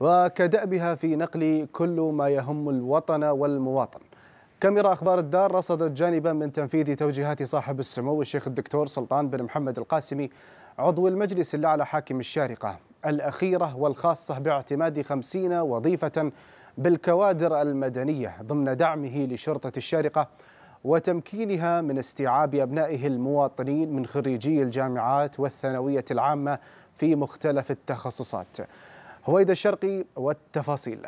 وكدأبها في نقل كل ما يهم الوطن والمواطن كاميرا أخبار الدار رصدت جانبا من تنفيذ توجيهات صاحب السمو الشيخ الدكتور سلطان بن محمد القاسمي عضو المجلس الأعلى حاكم الشارقة الأخيرة والخاصة باعتماد خمسين وظيفة بالكوادر المدنية ضمن دعمه لشرطة الشارقة وتمكينها من استيعاب أبنائه المواطنين من خريجي الجامعات والثانوية العامة في مختلف التخصصات هويدا الشرقي والتفاصيل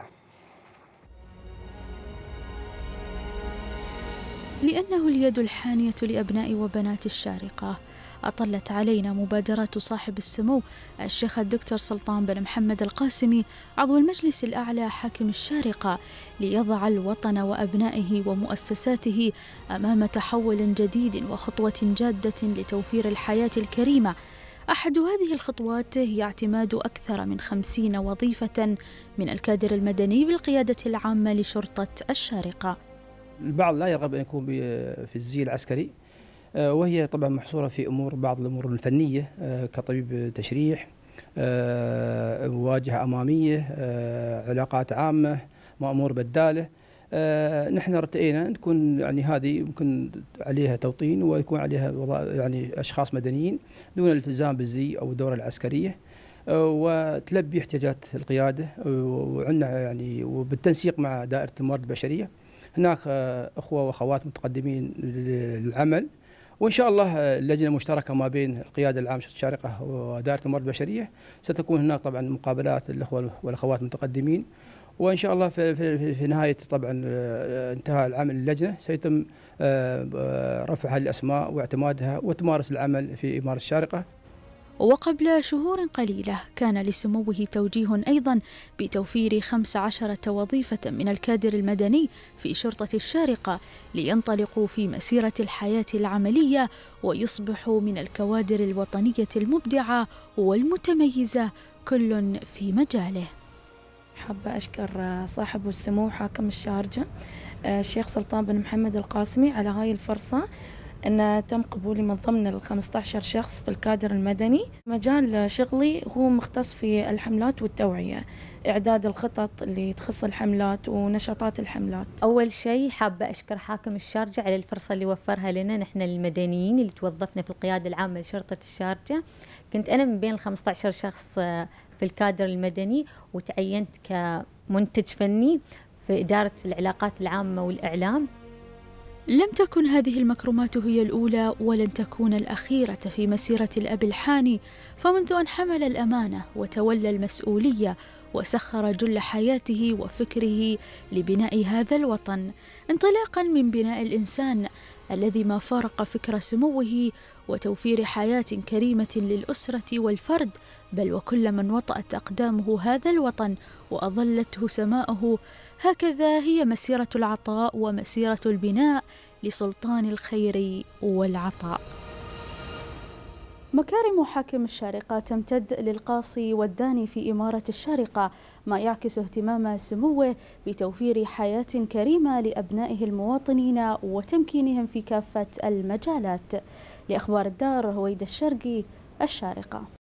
لأنه اليد الحانية لأبناء وبنات الشارقة أطلت علينا مبادرات صاحب السمو الشيخ الدكتور سلطان بن محمد القاسمي عضو المجلس الأعلى حاكم الشارقة ليضع الوطن وأبنائه ومؤسساته أمام تحول جديد وخطوة جادة لتوفير الحياة الكريمة أحد هذه الخطوات هي اعتماد أكثر من خمسين وظيفة من الكادر المدني بالقيادة العامة لشرطة الشارقة البعض لا يرغب أن يكون في الزي العسكري آه، وهي طبعا محصورة في أمور بعض الأمور الفنية آه، كطبيب تشريح آه، مواجهة أمامية علاقات عامة مأمور بدالة آه، نحن ارتئينا إيه، تكون يعني هذه يمكن عليها توطين ويكون عليها يعني اشخاص مدنيين دون الالتزام بالزي او الدوره العسكريه آه، وتلبي احتياجات القياده آه، وعندنا يعني وبالتنسيق مع دائره الموارد البشريه هناك اخوه واخوات متقدمين للعمل وان شاء الله اللجنه المشتركه ما بين القياده العامه الشارقه ودائره الموارد البشريه ستكون هناك طبعا مقابلات الاخوه والاخوات المتقدمين وان شاء الله في, في, في نهايه طبعا آه، آه، انتهاء العمل اللجنه سيتم آه، رفع الاسماء واعتمادها وتمارس العمل في اماره الشارقه وقبل شهور قليلة كان لسموه توجيه أيضا بتوفير 15 وظيفة من الكادر المدني في شرطة الشارقة لينطلقوا في مسيرة الحياة العملية ويصبحوا من الكوادر الوطنية المبدعة والمتميزة كل في مجاله حابة أشكر آه، صاحب السمو حاكم الشارجة آه، الشيخ سلطان بن محمد القاسمي على هاي الفرصة أن تم قبولي من ضمن ال 15 شخص في الكادر المدني مجال شغلي هو مختص في الحملات والتوعية إعداد الخطط اللي تخص الحملات ونشاطات الحملات أول شيء حابة أشكر حاكم الشارجة على الفرصة اللي وفرها لنا نحن المدنيين اللي توظفنا في القيادة العامة لشرطة الشارجة كنت أنا من بين ال 15 شخص آه، في الكادر المدني وتعينت كمنتج فني في إدارة العلاقات العامة والإعلام لم تكن هذه المكرمات هي الأولى ولن تكون الأخيرة في مسيرة الأب الحاني فمنذ أن حمل الأمانة وتولى المسؤولية وسخر جل حياته وفكره لبناء هذا الوطن انطلاقا من بناء الانسان الذي ما فارق فكر سموه وتوفير حياه كريمه للاسره والفرد بل وكل من وطات اقدامه هذا الوطن واظلته سماؤه هكذا هي مسيره العطاء ومسيره البناء لسلطان الخير والعطاء مكارم حاكم الشارقة تمتد للقاصي والداني في إمارة الشارقة ما يعكس اهتمام سموه بتوفير حياة كريمة لأبنائه المواطنين وتمكينهم في كافة المجالات لأخبار الدار هويدا الشرقي الشارقة